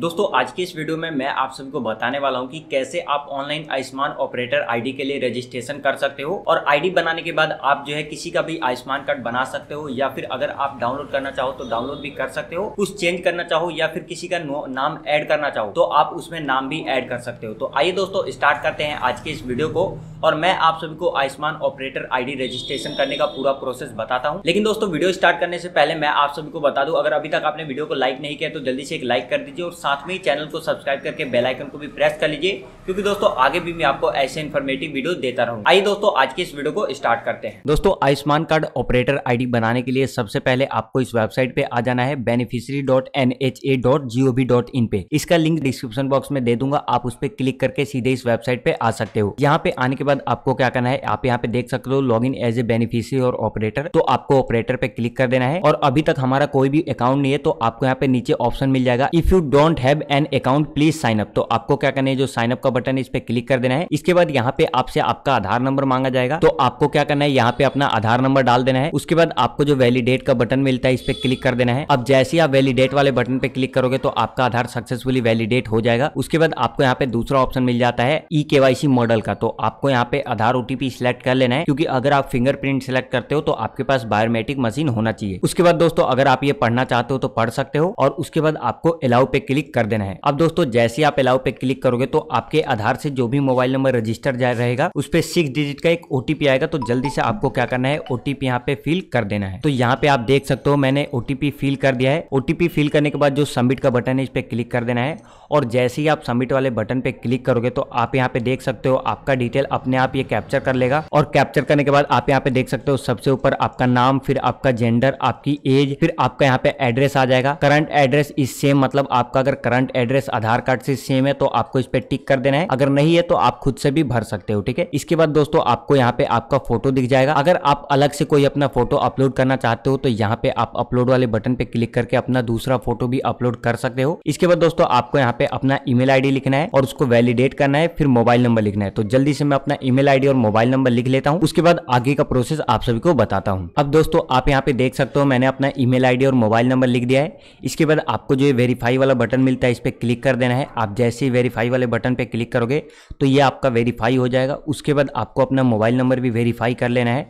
दोस्तों आज के इस वीडियो में मैं आप सभी को बताने वाला हूं कि कैसे आप ऑनलाइन आयुष्मान ऑपरेटर आईडी के लिए रजिस्ट्रेशन कर सकते हो और आईडी बनाने के बाद आप जो है किसी का भी आयुष्मान कार्ड बना सकते हो या फिर अगर आप डाउनलोड करना चाहो तो डाउनलोड भी कर सकते हो कुछ चेंज करना चाहो या फिर किसी का नाम एड करना चाहो तो आप उसमें नाम भी एड कर सकते हो तो आइए दोस्तों स्टार्ट करते हैं आज के इस वीडियो को और मैं आप सभी को आयुष्मान ऑपरेटर आईडी रजिस्ट्रेशन करने का पूरा प्रोसेस बताता हूँ लेकिन दोस्तों वीडियो स्टार्ट करने से पहले मैं आप सभी को बता दूं अगर अभी तक आपने वीडियो को लाइक नहीं किया तो जल्दी से एक लाइक कर दीजिए और साथ में ही चैनल को सब्सक्राइब करके बेल आइकन को भी प्रेस कर लीजिए क्योंकि दोस्तों आगे भी मैं आपको ऐसे इन्फॉर्मेटिव वीडियो देता रहूँ आइए दोस्तों आज की इस वीडियो को स्टार्ट करते हैं दोस्तों आयुष्मान कार्ड ऑपरेटर आई बनाने के लिए सबसे पहले आपको इस वेबसाइट पे आ जाना है beneficiary dot N H A dot dot in पे इसका लिंक डिस्क्रिप्शन बॉक्स में दे दूंगा आप उस पर क्लिक करके सीधे इस वेबसाइट पे आ सकते हो यहाँ पे आने के बाद आपको क्या करना है आप यहाँ पे देख सकते हो log in as a beneficiary और ऑपरेटर तो आपको ऑपरेटर पे क्लिक कर देना है और अभी तक हमारा कोई भी अकाउंट नहीं है तो आपको यहाँ पे नीचे ऑप्शन मिल जाएगा if you don't don't have an account please sign up तो आपको क्या करना है जो साइन अप का बटन है इस पर क्लिक कर देना है इसके बाद यहाँ पे आपसे आपका आधार नंबर मांगा जाएगा तो आपको क्या करना है यहाँ पे अपना आधार नंबर डाल देना है उसके बाद आपको जो वैलिडेट का बटन मिलता है इस पर क्लिक कर देना है अब जैसे आप वैलिडेट वाले बटन पे क्लिक करोगे तो आपका आधार सक्सेसफुली वैलिडेट हो जाएगा उसके बाद आपको यहाँ पे दूसरा ऑप्शन मिल जाता है ई केवाईसी मॉडल का तो आपको यहाँ पे आधार ओटीपी सिलेक्ट कर लेना है क्योंकि अगर आप फिंगरप्रिंट सिलेक्ट करते हो तो आपके पास बायोमेट्रिक मशीन होना चाहिए उसके बाद दोस्तों अगर आप ये पढ़ना चाहते हो तो पढ़ सकते हो और उसके बाद आपको अलाउ पे क्लिक क्लिक कर देना है अब दोस्तों जैसे आप अलाउ पे क्लिक करोगे तो आपके आधार से जो भी मोबाइल नंबर रजिस्टर रहेगा उस पर सिक्स डिजिट का एक ओटीपी आएगा तो जल्दी से आपको क्या करना है ओटीपी यहाँ पे फिल कर देना है तो यहाँ पे आप देख सकते हो मैंने ओटीपी फिल कर दिया है ओटीपी फिल करने के बाद जो सबमिट का बटन है इस पर क्लिक कर देना है और जैसे ही आप सबमिट वाले बटन पे क्लिक करोगे तो आप यहाँ पे देख सकते हो आपका डिटेल अपने आप ये कैप्चर कर लेगा और कैप्चर करने के बाद आप यहाँ पे देख सकते हो सबसे ऊपर आपका नाम फिर आपका जेंडर आपकी एज फिर आपका यहाँ पे एड्रेस आ जाएगा करंट एड्रेस इस सेम मतलब आपका अगर अगर करंट एड्रेस आधार कार्ड से सेम है तो आपको इस पर टिक कर देना है अगर नहीं है तो आप खुद से भी भर सकते हो ठीक है इसके बाद दोस्तों आपको यहाँ पे आपका फोटो दिख जाएगा अगर आप अलग से कोई अपना फोटो अपलोड करना चाहते हो तो यहाँ पे आप अपलोड वाले बटन पे क्लिक करके अपना दूसरा फोटो भी अपलोड कर सकते हो इसके बाद दोस्तों आपको यहाँ पे अपना ईमेल आईडी लिखना है और उसको वैलिडेट करना है फिर मोबाइल नंबर लिखना है तो जल्दी से मैं अपना ईमेल आईडी और मोबाइल नंबर लिख लेता हूँ उसके बाद आगे का प्रोसेस आप सभी को बताता हूँ अब दोस्तों आप यहाँ पे देख सकते हो मैंने अपना ईमेल आईडी और मोबाइल नंबर लिख दिया है इसके बाद आपको जो वेरीफाई वाला बटन मिलता है इस पर क्लिक कर देना है आप जैसे ही वेरीफाई वाले बटन पर क्लिक करोगे तो ये आपका वेरीफाई हो जाएगा उसके बाद आपको अपना मोबाइल नंबर भी वेरीफाई कर लेना है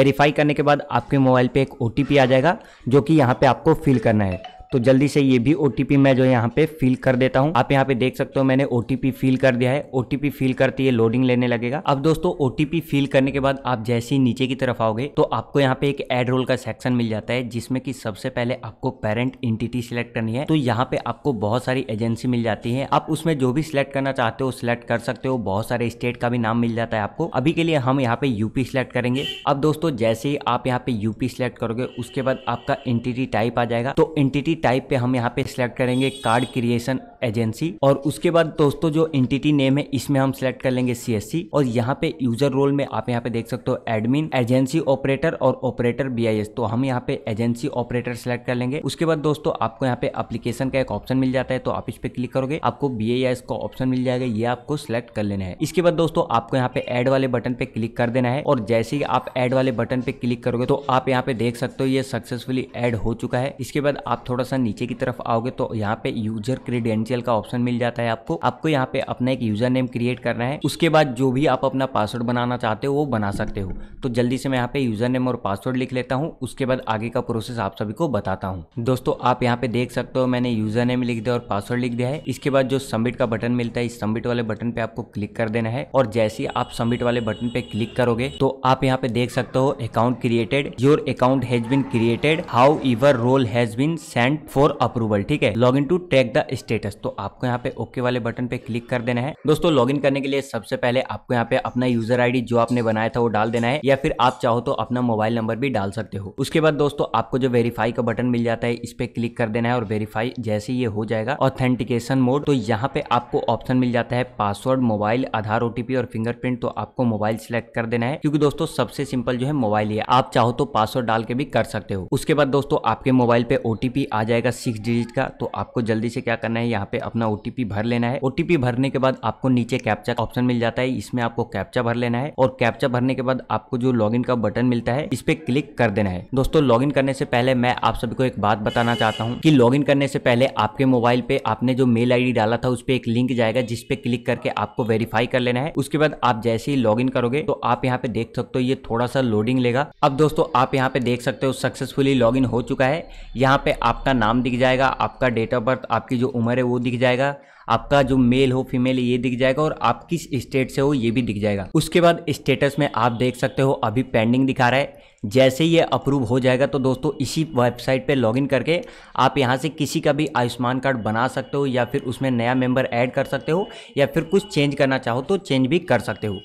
वेरीफाई करने के बाद आपके मोबाइल पे एक ओ आ जाएगा जो कि यहाँ पे आपको फिल करना है तो जल्दी से ये भी ओ मैं जो यहाँ पे फिल कर देता हूँ आप यहाँ पे देख सकते हो मैंने ओ फिल कर दिया है ओ फिल करती है लोडिंग लेने लगेगा अब दोस्तों ओ फिल करने के बाद आप जैसे ही नीचे की तरफ आओगे तो आपको यहाँ पे एक एड रोल का सेक्शन मिल जाता है जिसमें की सबसे पहले आपको पेरेंट इंटिटी सिलेक्ट करनी है तो यहाँ पे आपको बहुत सारी एजेंसी मिल जाती है आप उसमें जो भी सिलेक्ट करना चाहते हो सिलेक्ट कर सकते हो बहुत सारे स्टेट का भी नाम मिल जाता है आपको अभी के लिए हम यहाँ पे यूपी सिलेक्ट करेंगे अब दोस्तों जैसे ही आप यहाँ पे यूपी सिलेक्ट करोगे उसके बाद आपका इंटिटी टाइप आ जाएगा तो इंटिटी टाइप पे हम यहाँ पे सिलेक्ट करेंगे कार्ड क्रिएशन एजेंसी और उसके बाद दोस्तों जो इंटिटी नेम है इसमें हम सिलेक्ट कर लेंगे सी और यहाँ पे यूजर रोल में आप यहाँ पे देख सकते हो एडमिन एजेंसी ऑपरेटर और ऑपरेटर बी तो हम यहाँ पे एजेंसी ऑपरेटर सिलेक्ट कर लेंगे उसके बाद दोस्तों आपको यहाँ पे अप्लीकेशन का एक ऑप्शन मिल जाता है तो आप इस पे क्लिक करोगे आपको बी का ऑप्शन मिल जाएगा ये आपको सिलेक्ट कर लेना है इसके बाद दोस्तों आपको यहाँ पे एड वाले बटन पे क्लिक कर देना है और जैसे ही आप एड वाले बटन पे क्लिक करोगे तो आप यहाँ पे देख सकते हो ये सक्सेसफुली एड हो चुका है इसके बाद आप थोड़ा सा नीचे की तरफ आओगे तो यहाँ पे यूजर क्रीडेंशियल का ऑप्शन मिल जाता है आपको आपको यहाँ पे अपना एक यूजर नेम क्रिएट करना है उसके बाद जो भी आप अपना पासवर्ड बनाना चाहते हो वो बना सकते हो तो जल्दी से मैं यहाँ पे यूजर नेम और पासवर्ड लिख लेता हूँ उसके बाद आगे का प्रोसेस आप सभी को बताता हूँ दोस्तों आप यहाँ पे देख सकते हो मैंने यूजर नेम लिख दिया और पासवर्ड लिख दिया है इसके बाद जो सबमिट का बटन मिलता है इस सबमिट वाले बटन पे आपको क्लिक कर देना है और जैसे ही आप सबमिट वाले बटन पे क्लिक करोगे तो आप यहाँ पे देख सकते हो account created your account has been created however role has been sent for approval ठीक है log in to track the status तो आपको यहाँ पे ओके वाले बटन पे क्लिक कर देना है दोस्तों लॉग इन करने के लिए सबसे पहले आपको यहाँ पे अपना यूजर आईडी जो आपने बनाया था वो डाल देना है या फिर आप चाहो तो अपना मोबाइल नंबर भी डाल सकते हो उसके बाद दोस्तों आपको जो वेरीफाई का बटन मिल जाता है इस पे क्लिक कर देना है और वेरीफाई जैसे ये हो जाएगा ऑथेंटिकेशन मोड तो यहाँ पे आपको ऑप्शन मिल जाता है पासवर्ड मोबाइल आधार ओटीपी और फिंगरप्रिंट तो आपको मोबाइल सिलेक्ट कर देना है क्योंकि दोस्तों सबसे सिंपल जो है मोबाइल ही आप चाहो तो पासवर्ड डाल के भी कर सकते हो उसके बाद दोस्तों आपके मोबाइल पे ओटीपी आ जाएगा सिक्स डिजिट का तो आपको जल्दी से क्या करना है यहाँ पे अपना ओटीपी भर लेना है ओटीपी भरने के बाद आपको नीचे कैप्चा ऑप्शन मिल जाता है इसमें आपको कैप्चा भर लेना है और कैप्चा भरने के बाद आपको जो लॉग का बटन मिलता है इस पे क्लिक कर देना है दोस्तों लॉग करने से पहले मैं आप सभी को एक बात बताना चाहता हूँ की लॉग करने से पहले आपके मोबाइल पे आपने जो मेल आई डाला था उस पर एक लिंक जाएगा जिसपे क्लिक करके आपको वेरीफाई कर लेना है उसके बाद आप जैसे ही लॉग करोगे तो आप यहाँ पे देख सकते हो ये थोड़ा सा लोडिंग लेगा अब दोस्तों आप यहाँ पे देख सकते हो सक्सेसफुली लॉग हो चुका है यहाँ पे आपका आपका नाम दिख जाएगा आपका डेट ऑफ बर्थ आपकी जो उम्र है वो दिख जाएगा आपका जो मेल हो फीमेल ये दिख जाएगा और आप किस स्टेट से हो ये भी दिख जाएगा उसके बाद स्टेटस में आप देख सकते हो अभी पेंडिंग दिखा रहा है जैसे ये अप्रूव हो जाएगा तो दोस्तों इसी वेबसाइट पे लॉगिन करके आप यहाँ से किसी का भी आयुष्मान कार्ड बना सकते हो या फिर उसमें नया मेंबर ऐड कर सकते हो या फिर कुछ चेंज करना चाहो तो चेंज भी कर सकते हो